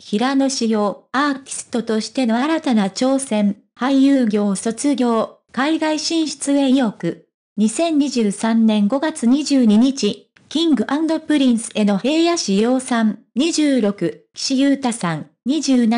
平野紫耀、アーティストとしての新たな挑戦、俳優業卒業、海外進出へ意欲。2023年5月22日、キングプリンスへの平野紫耀さん、26、岸優太さん、27、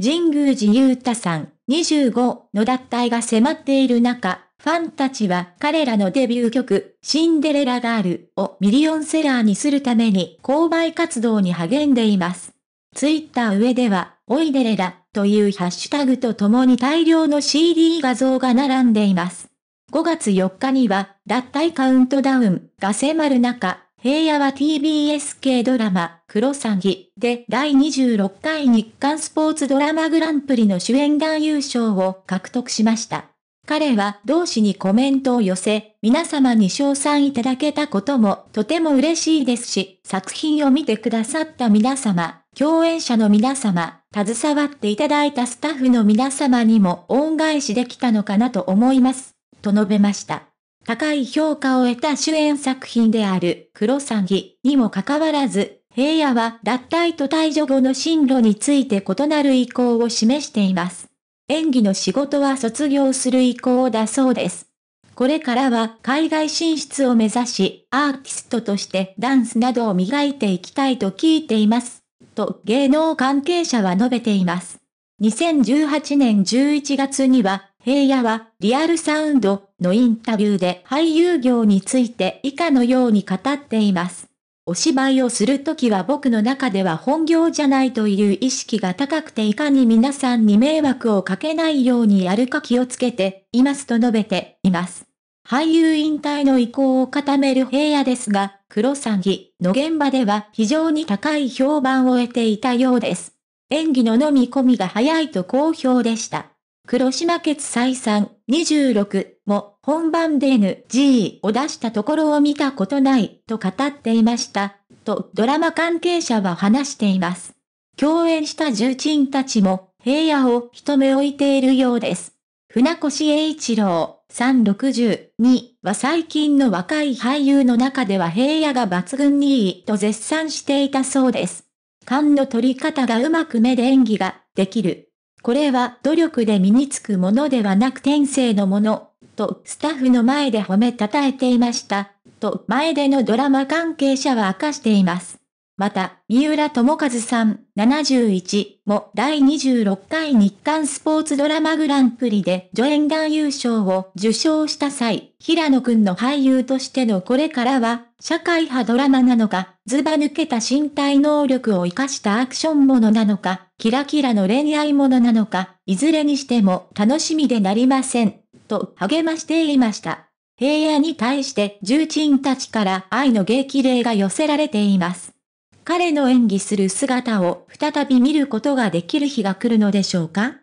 神宮寺優太さん、25の脱退が迫っている中、ファンたちは彼らのデビュー曲、シンデレラガールをミリオンセラーにするために購買活動に励んでいます。ツイッター上では、おいでれだ、というハッシュタグとともに大量の CD 画像が並んでいます。5月4日には、脱退カウントダウンが迫る中、平野は TBS 系ドラマ、黒詐欺で第26回日刊スポーツドラマグランプリの主演男優賞を獲得しました。彼は同志にコメントを寄せ、皆様に賞賛いただけたこともとても嬉しいですし、作品を見てくださった皆様、共演者の皆様、携わっていただいたスタッフの皆様にも恩返しできたのかなと思います、と述べました。高い評価を得た主演作品である黒詐欺にもかかわらず、平野は脱退と退場後の進路について異なる意向を示しています。演技の仕事は卒業する意向だそうです。これからは海外進出を目指し、アーティストとしてダンスなどを磨いていきたいと聞いています。と芸能関係者は述べています。2018年11月には、平野はリアルサウンドのインタビューで俳優業について以下のように語っています。お芝居をするときは僕の中では本業じゃないという意識が高くていかに皆さんに迷惑をかけないようにやるか気をつけていますと述べています。俳優引退の意向を固める平野ですが、黒詐欺の現場では非常に高い評判を得ていたようです。演技の飲み込みが早いと好評でした。黒島決再三26も本番で NG を出したところを見たことないと語っていました、とドラマ関係者は話しています。共演した重鎮たちも平野を一目置いているようです。船越英一郎、362は最近の若い俳優の中では平野が抜群にいいと絶賛していたそうです。勘の取り方がうまく目で演技ができる。これは努力で身につくものではなく天性のもの、とスタッフの前で褒めたたえていました、と前でのドラマ関係者は明かしています。また、三浦智和さん71も第26回日刊スポーツドラマグランプリで助演男優賞を受賞した際、平野くんの俳優としてのこれからは、社会派ドラマなのか、ズバ抜けた身体能力を活かしたアクションものなのか、キラキラの恋愛ものなのか、いずれにしても楽しみでなりません、と励ましていました。平野に対して重鎮たちから愛の激励が寄せられています。彼の演技する姿を再び見ることができる日が来るのでしょうか